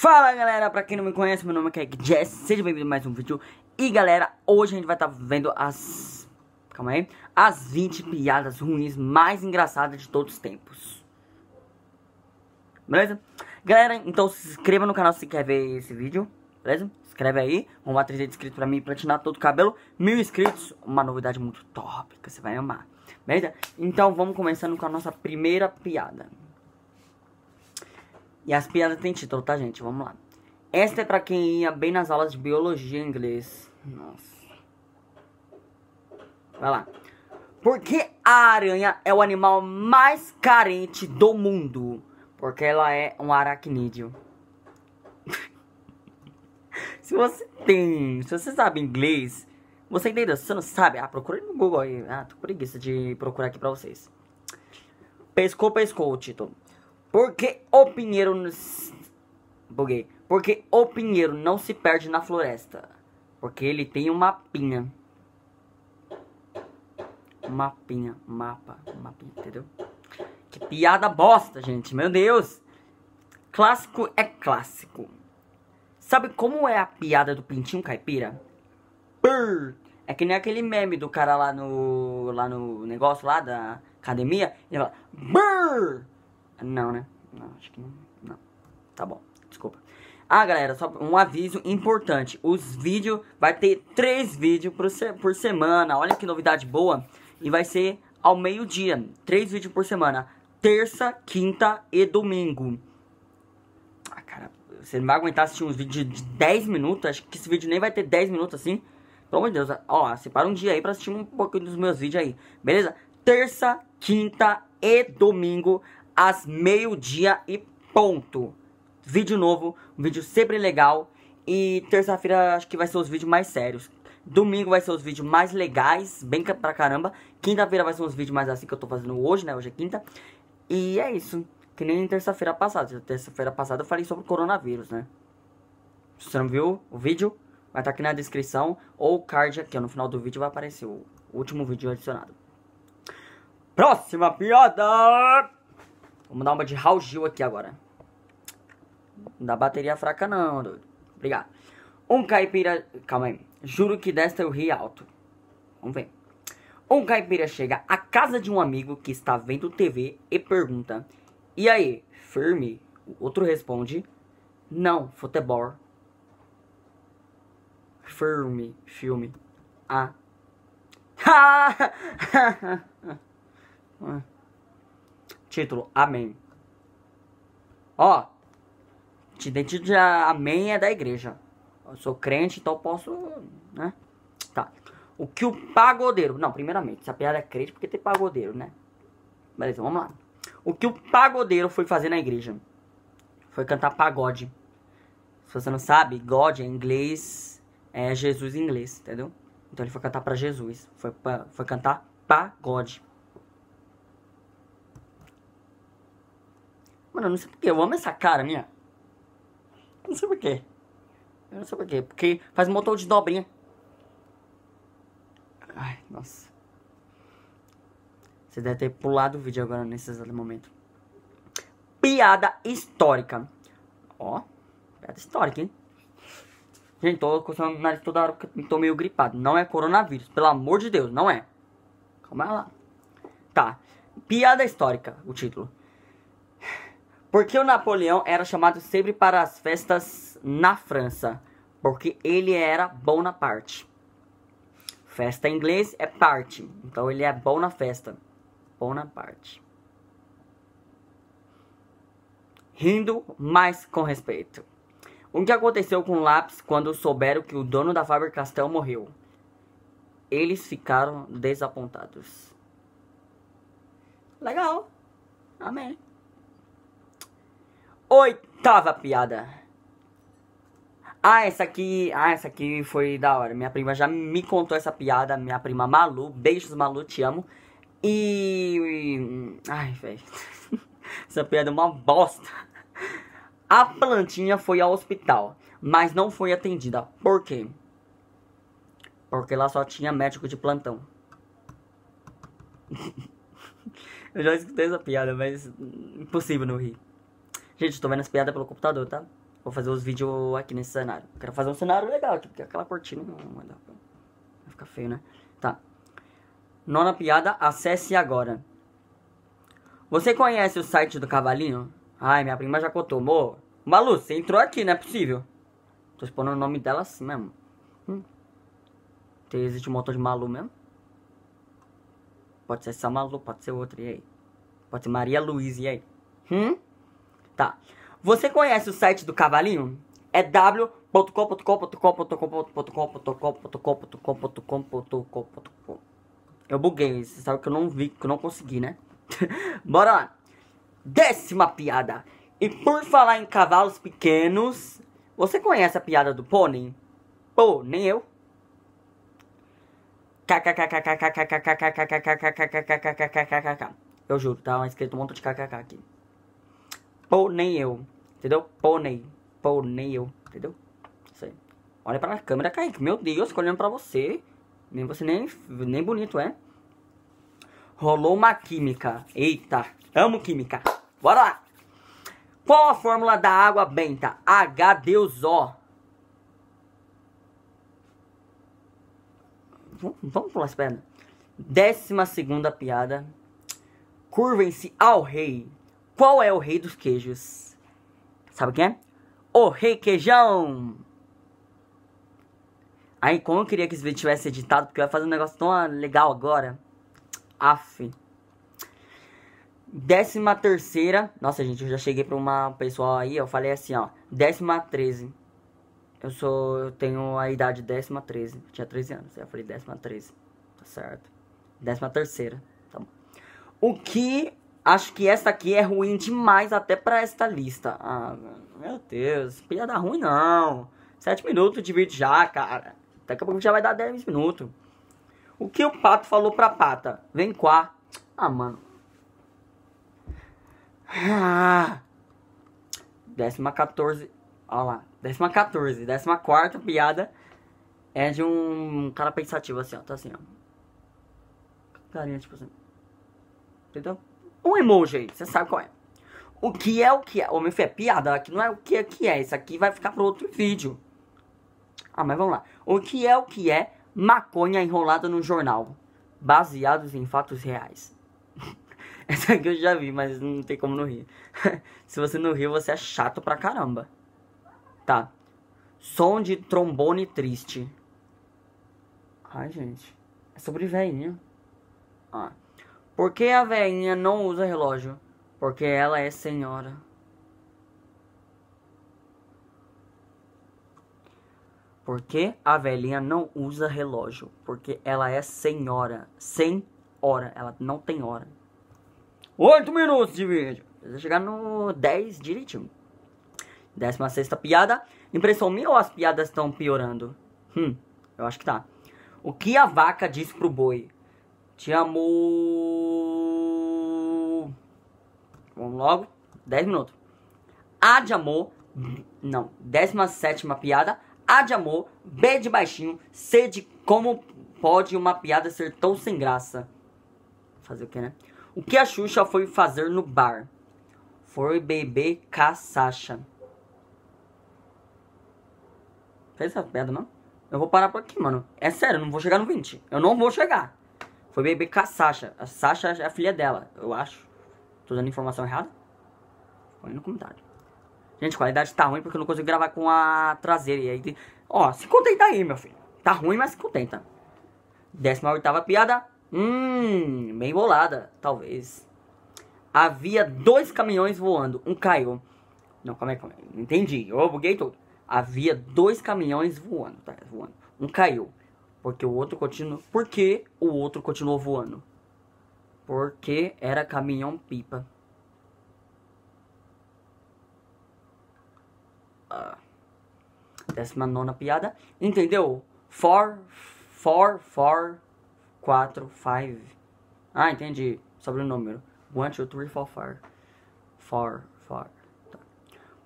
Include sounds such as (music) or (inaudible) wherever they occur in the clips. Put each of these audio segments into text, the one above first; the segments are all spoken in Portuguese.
Fala galera, pra quem não me conhece, meu nome é Kek Jess, seja bem-vindo a mais um vídeo E galera, hoje a gente vai estar tá vendo as... Calma aí As 20 piadas ruins mais engraçadas de todos os tempos Beleza? Galera, então se inscreva no canal se quer ver esse vídeo Beleza? Escreve aí, vamos lá 300 inscritos pra mim platinar todo o cabelo Mil inscritos, uma novidade muito top que você vai amar Beleza? Então vamos começando com a nossa primeira piada e as piadas têm título, tá, gente? Vamos lá. Esta é pra quem ia bem nas aulas de biologia em inglês. Nossa. Vai lá. Por que a aranha é o animal mais carente do mundo? Porque ela é um aracnídeo. (laughs) se você tem, se você sabe inglês, você entendeu? Se você não sabe, ah, procura no Google aí. Ah, tô com preguiça de procurar aqui pra vocês. Pescou, pescou o título. Porque o pinheiro. Buguei. Porque o pinheiro não se perde na floresta. Porque ele tem um mapinha. Mapinha, mapa, mapinha, entendeu? Que piada bosta, gente. Meu Deus. Clássico é clássico. Sabe como é a piada do pintinho caipira? Brrr. É que nem aquele meme do cara lá no lá no negócio lá da academia, ele fala: "Brrr!" Não, né? Não, acho que não. não. Tá bom, desculpa. Ah, galera, só um aviso importante. Os vídeos, vai ter três vídeos por, se, por semana. Olha que novidade boa. E vai ser ao meio-dia. Três vídeos por semana. Terça, quinta e domingo. Ah, cara, você não vai aguentar assistir uns vídeos de 10 minutos. Acho que esse vídeo nem vai ter 10 minutos assim. Pelo amor de Deus, ó, separa um dia aí pra assistir um pouquinho dos meus vídeos aí. Beleza? Terça, quinta e domingo às meio-dia e ponto. Vídeo novo, um vídeo sempre legal. E terça-feira acho que vai ser os vídeos mais sérios. Domingo vai ser os vídeos mais legais, bem pra caramba. Quinta-feira vai ser os vídeos mais assim que eu tô fazendo hoje, né? Hoje é quinta. E é isso. Que nem terça-feira passada. Terça-feira passada eu falei sobre o coronavírus, né? Se você não viu o vídeo, vai estar tá aqui na descrição. Ou o card aqui, ó, no final do vídeo vai aparecer o último vídeo adicionado. Próxima piada! Vamos dar uma de Raul Gil aqui agora. Não dá bateria fraca não, doido. Obrigado. Um caipira... Calma aí. Juro que desta eu ri alto. Vamos ver. Um caipira chega à casa de um amigo que está vendo TV e pergunta: E aí, firme? O outro responde: Não, futebol. Firme, filme. Ah. (laughs) ah. Título: Amém. Ó, título de Amém é da igreja. Eu sou crente, então posso, né? Tá. O que o pagodeiro. Não, primeiramente, essa piada é crente porque tem pagodeiro, né? Beleza, vamos lá. O que o pagodeiro foi fazer na igreja? Foi cantar pagode. Se você não sabe, God é inglês é Jesus em inglês, entendeu? Então ele foi cantar para Jesus. Foi, pra, foi cantar pagode. Mano, eu não sei porquê, eu amo essa cara minha. Eu não sei porquê. Eu não sei porquê, porque faz um montão de dobrinha. Ai, nossa. Você deve ter pulado o vídeo agora nesse exato momento. Piada histórica. Ó, piada histórica, hein? Gente, tô com o nariz toda hora porque tô meio gripado. Não é coronavírus, pelo amor de Deus, não é. Calma lá. Tá, piada histórica, o título. Porque o Napoleão era chamado sempre para as festas na França? Porque ele era bom na parte. Festa em inglês é parte. Então ele é bom na festa. Bom na parte. Rindo, mas com respeito. O que aconteceu com o lápis quando souberam que o dono da Faber Castell morreu? Eles ficaram desapontados. Legal. Amém. Oitava piada. Ah, essa aqui, ah, essa aqui foi da hora. Minha prima já me contou essa piada, minha prima Malu, beijos Malu, te amo. E, ai, velho. (laughs) essa piada é uma bosta. A plantinha foi ao hospital, mas não foi atendida. Por quê? Porque lá só tinha médico de plantão. (laughs) Eu já escutei essa piada, mas impossível não rir. Gente, estou vendo as piadas pelo computador, tá? Vou fazer os vídeos aqui nesse cenário. Quero fazer um cenário legal aqui, porque aquela cortina não vai dar pra... Vai ficar feio, né? Tá. Nona piada, acesse agora. Você conhece o site do Cavalinho? Ai, minha prima já contou. Mô, Malu, você entrou aqui, não é possível. Tô expondo o nome dela assim mesmo. Hum. existe um motor de Malu mesmo? Pode ser essa Malu, pode ser outra, e aí? Pode ser Maria Luiz, e aí? Hum? Tá. Você conhece o site do Cavalinho? É w.com.com.com.com.com.com.com.com.com.com.com.com.com. Eu buguei, sabe que eu não vi, que eu não consegui, né? Bora Décima piada. E por falar em cavalos pequenos, você conhece a piada do nem eu. Eu juro, tá de aqui nem eu. Entendeu? Pô, nem eu. Entendeu? Isso aí. Olha pra câmera, Kaique. Meu Deus, olhando pra você. Nem você nem, nem bonito, é? Rolou uma química. Eita, amo química. Bora lá. Qual a fórmula da água benta? h Deus, o Vamos pular as pernas. Décima segunda piada. Curvem-se ao rei. Qual é o rei dos queijos? Sabe quem é? O Rei Queijão! Aí, como eu queria que esse vídeo tivesse editado, porque eu ia fazer um negócio tão legal agora. Aff. Décima terceira. Nossa, gente, eu já cheguei pra uma pessoa aí, eu falei assim, ó. Décima treze. Eu sou. Eu tenho a idade décima treze. tinha 13 anos. Eu falei décima treze. Tá certo. Décima terceira. Tá bom. O que Acho que essa aqui é ruim demais até pra esta lista. Ah, meu Deus, piada ruim não. 7 minutos de vídeo já, cara. Daqui a pouco já vai dar 10 minutos. O que o pato falou pra pata? Vem cá. Ah, mano. Ah. Décima 14. Olha lá. Décima 14. Décima quarta piada é de um cara pensativo assim, ó. Tá assim, ó. Carinha, tipo assim. Entendeu? Um emoji aí, você sabe qual é. O que é o que é? Ô, meu filho, é piada, aqui não é o que é que é. Isso aqui vai ficar para outro vídeo. Ah, mas vamos lá. O que é o que é maconha enrolada no jornal? Baseados em fatos reais. (laughs) Essa aqui eu já vi, mas não tem como não rir. (laughs) Se você não rir você é chato pra caramba. Tá. Som de trombone triste. Ai, gente. É sobre velhinho. Ah. Por que a velhinha não usa relógio? Porque ela é senhora. Por que a velhinha não usa relógio? Porque ela é senhora. Sem hora. Ela não tem hora. Oito minutos de vídeo. Precisa chegar no 10 direitinho. Décima sexta piada. Impressão minha ou as piadas estão piorando? Hum, eu acho que tá. O que a vaca diz pro boi? Te amo. Vamos logo. 10 minutos. A de amor. Não. 17 piada. A de amor. B de baixinho. C de como pode uma piada ser tão sem graça. Fazer o que, né? O que a Xuxa foi fazer no bar? Foi beber caçacha. Fez essa piada, não? Eu vou parar por aqui, mano. É sério, eu não vou chegar no 20. Eu não vou chegar. Foi beber com a Sasha. A Sasha é a filha dela, eu acho. Tô dando informação errada? Põe no comentário. Gente, a qualidade tá ruim porque eu não consigo gravar com a traseira. E aí, ó, se contenta aí, meu filho. Tá ruim, mas se contenta. 18 piada. Hum, bem bolada, talvez. Havia dois caminhões voando. Um caiu. Não, calma aí, calma aí. Entendi. Eu buguei tudo. Havia dois caminhões voando. Tá, voando. Um caiu. Porque o outro continua. Porque o outro continuou voando? Porque era caminhão pipa. Ah. Décima nona piada. Entendeu? For, for, for, quatro, five Ah, entendi. Sobre o número. one two three four five four four Tá.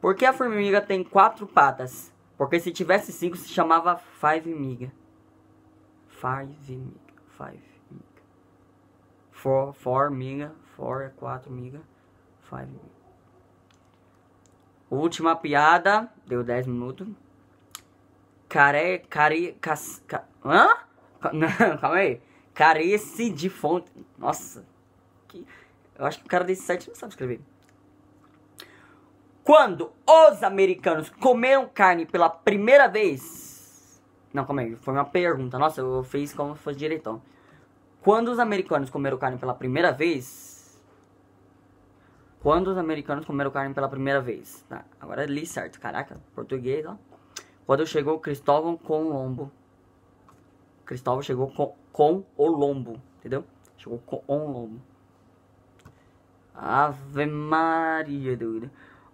Por que a formiga tem quatro patas? Porque se tivesse cinco se chamava five miga. Five, mega, Five, mega. Four, four, mega, four é quatro mega, five. mega. Última piada, deu 10 minutos. Care, care, cas, ca, hã? (laughs) Não, calma aí. Carece de fonte. Nossa. Que, eu acho que o cara desse site não sabe escrever. Quando os americanos comeram carne pela primeira vez, não, calma aí, foi uma pergunta. Nossa, eu fiz como se fosse direitão. Quando os americanos comeram carne pela primeira vez. Quando os americanos comeram carne pela primeira vez. Tá, agora li certo, caraca, português, ó. Quando chegou Cristóvão com o lombo. Cristóvão chegou com, com o lombo, entendeu? Chegou com o lombo. Ave Maria, doida.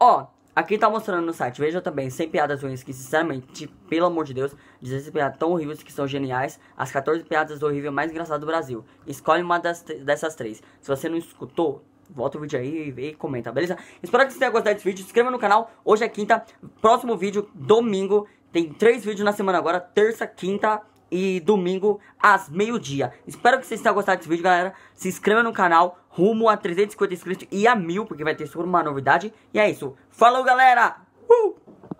Ó, Aqui tá mostrando no site, veja também, sem piadas ruins que, sinceramente, pelo amor de Deus, 16 piadas tão horríveis que são geniais, as 14 piadas horríveis mais engraçadas do Brasil. Escolhe uma das, dessas três. Se você não escutou, volta o vídeo aí e, e comenta, beleza? Espero que você tenha gostado desse vídeo, se inscreva no canal, hoje é quinta, próximo vídeo, domingo, tem três vídeos na semana agora, terça, quinta e domingo às meio-dia. Espero que vocês tenham gostado desse vídeo, galera, se inscreva no canal, rumo a 350 inscritos e a mil, porque vai ter sobre uma novidade. E é isso. Falou, galera! Uh!